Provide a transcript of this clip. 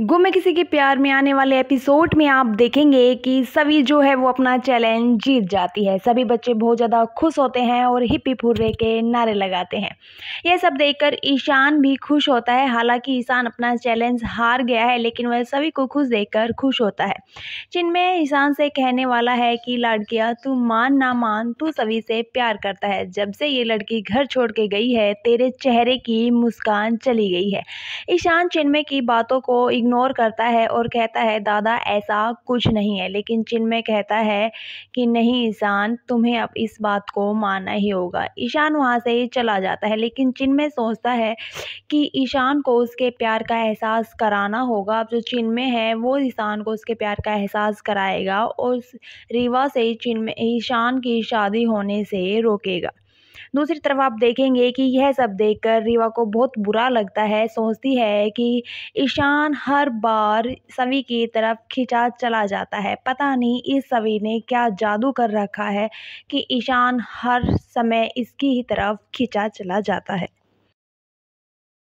गुम है किसी के प्यार में आने वाले एपिसोड में आप देखेंगे कि सभी जो है वो अपना चैलेंज जीत जाती है सभी बच्चे बहुत ज़्यादा खुश होते हैं और हिप्पी फुर्रे के नारे लगाते हैं यह सब देखकर ईशान भी खुश होता है हालांकि ईशान अपना चैलेंज हार गया है लेकिन वह सभी को खुश देखकर खुश होता है जिनमें ईशान से कहने वाला है कि लड़किया तू मान ना मान तू सभी से प्यार करता है जब से ये लड़की घर छोड़ के गई है तेरे चेहरे की मुस्कान चली गई है ईशान चिन्मय की बातों को इग्नोर करता है और कहता है दादा ऐसा कुछ नहीं है लेकिन चिन्मय कहता है कि नहीं ईशान तुम्हें अब इस बात को मानना ही होगा ईशान वहाँ से चला जाता है लेकिन चिन्मय सोचता है कि ईशान को उसके प्यार का एहसास कराना होगा अब जो चिन्मय है वो ईशान को उसके प्यार का एहसास कराएगा और रीवा से चिन्मय ईशान की शादी होने से रोकेगा दूसरी तरफ आप देखेंगे कि यह सब देखकर रीवा को बहुत बुरा लगता है सोचती है कि ईशान हर बार सभी की तरफ खिंचा चला जाता है पता नहीं इस सभी ने क्या जादू कर रखा है कि ईशान हर समय इसकी ही तरफ खिंचा चला जाता है